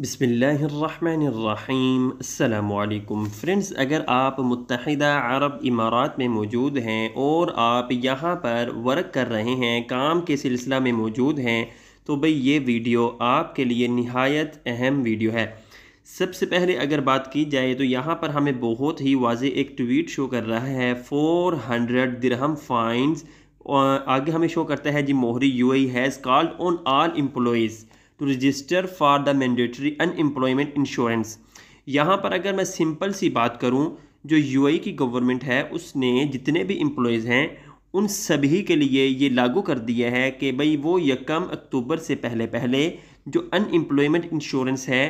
बिसमीम् अल्लाम फ्रेंड्स अगर आप मुतहदा अरब इमारात में मौजूद हैं और आप यहाँ पर वर्क कर रहे हैं काम के सिलसिला में मौजूद हैं तो भाई ये वीडियो आपके लिए नहायत अहम वीडियो है सबसे पहले अगर बात की जाए तो यहाँ पर हमें बहुत ही वाज एक ट्वीट शो कर रहा है फ़ोर हंड्रेड दिरहम फाइन्स आगे हमें शो करता है जी MoHRE U has called on all employees to register for the mandatory unemployment insurance यहाँ पर अगर मैं सिंपल सी बात करूँ जो यूएई e की गवर्नमेंट है उसने जितने भी इम्प्लॉयज़ हैं उन सभी के लिए ये लागू कर दिया है कि भाई वो यकम अक्टूबर से पहले पहले जो अनएम्प्लॉयमेंट इंश्योरेंस है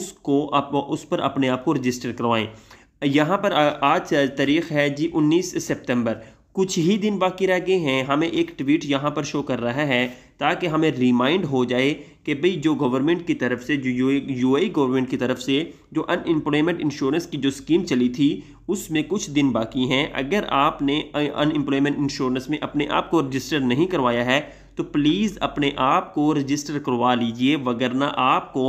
उसको आप उस पर अपने आप को रजिस्टर करवाएं यहाँ पर आज तारीख़ है जी 19 सितंबर कुछ ही दिन बाकी रह गए हैं हमें एक ट्वीट यहाँ पर शो कर रहा है ताकि हमें रिमाइंड हो जाए कि भाई जो गवर्नमेंट की तरफ से जो यू आई गवर्नमेंट की तरफ से जो अनएम्प्लॉयमेंट इंश्योरेंस की जो स्कीम चली थी उसमें कुछ दिन बाकी हैं अगर आपने अनएम्प्लॉयमेंट इंश्योरेंस में अपने आप को रजिस्टर नहीं करवाया है तो प्लीज़ अपने आप को रजिस्टर करवा लीजिए वगरना आपको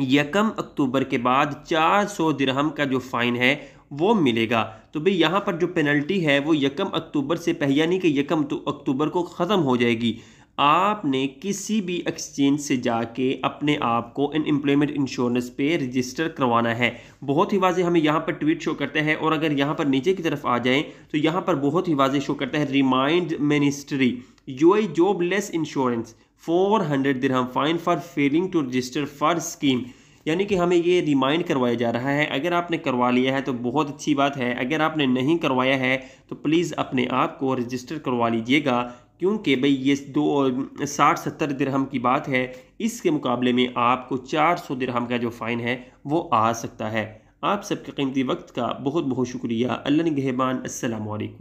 यकम अक्टूबर के बाद 400 सौ का जो फ़ाइन है वो मिलेगा तो भाई यहाँ पर जो पेनल्टी है वो यकम अक्टूबर से पहले यानी कि यकम तो अक्टूबर को ख़त्म हो जाएगी आपने किसी भी एक्सचेंज से जाके अपने आप को इन एम्प्लॉयमेंट इंश्योरेंस पे रजिस्टर करवाना है बहुत ही वाजे हमें यहाँ पर ट्वीट शो करता है और अगर यहाँ पर नीचे की तरफ आ जाएं तो यहाँ पर बहुत ही वाजे शो करता है remind ministry U I job less insurance four hundred dirham fine for failing to register for scheme यानी कि हमें ये रिमाइंड करवाया जा रहा है अगर आपने करवा लिया है तो बहुत अच्छी बात है अगर आपने नहीं करवाया है तो प्लीज़ अपने आप को रजिस्टर करवा लीजिएगा क्योंकि भाई ये दो साठ सत्तर दिरहम की बात है इसके मुकाबले में आपको चार सौ दिरहम का जो फ़ाइन है वो आ सकता है आप सबके कीमती वक्त का बहुत बहुत शुक्रिया अल्लाह नगहबान असलकम